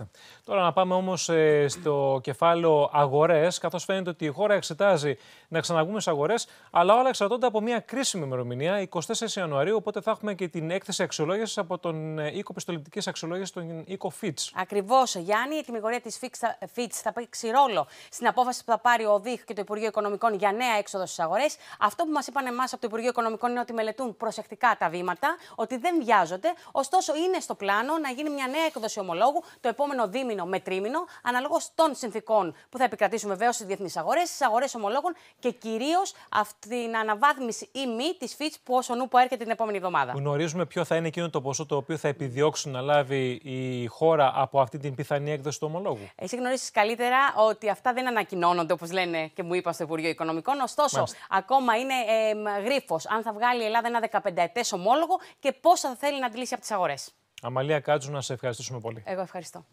Μάλιστα. Τώρα να πάμε όμως ε, στο κεφάλαιο αγορές, καθώς φαίνεται ότι η χώρα εξετάζει να ξαναγούμε στις αγορές, αλλά όλα εξαρτώνται από μια κρίσιμη ημερομηνία, 24 Ιανουαρίου. Οπότε θα έχουμε και την έκθεση αξιολόγησης από τον ε, οίκο πιστοληπτικής αξιολόγησης, τον οίκο Fitch. Ακριβώς, Γιάννη. Η τιμιγορία της Fitch θα παίξει ρόλο στην απόφαση που θα πάρει ο ΔΙΧ και το Υπουργείο Οικονομικών για νέα έξοδο στις αγορές. Αυτό που μας είπαν εμάς από το Υπουργείο Οικονομικών είναι ότι μελετούν προσεκτικά τα βήματα, ότι δεν βιάζονται. Ωστόσο, είναι στο πλάνο να γίνει μια νέα έκδοση ομολόγου το επόμενο επόμενο δίμηνο με τρίμηνο, αναλόγως των συνθήκων που θα επικρατήσουν βεβαίως στις διεθνείς αγορές, στις αγορές ομολόγων και κυρίως την αναβάθμιση ή μη της Fitch που όσο νου που έρχεται την επόμενη εβδομάδα. Γνωρίζουμε ποιο θα είναι εκείνο το ποσό το οποίο θα επιδιώξουν να λάβει η χώρα από αυτή την πιθανή έκδοση του ομολόγου. Εσύ γνωρίζεις καλύτερα ότι αυτά δεν ανακοινώνονται όπως λένε και μου είπα στο Υπουργείο Οικονομικών. Ωστόσο, Μάλιστα. ακόμα είναι ε, γρίφος αν θα βγάλει η Ελλάδα ένα 15ετέ ομόλογο και πόσα θα θέλει να αντλήσει από τις αγορές. Αμαλία Κάτζου, να σε ευχαριστήσουμε πολύ. Εγώ ευχαριστώ.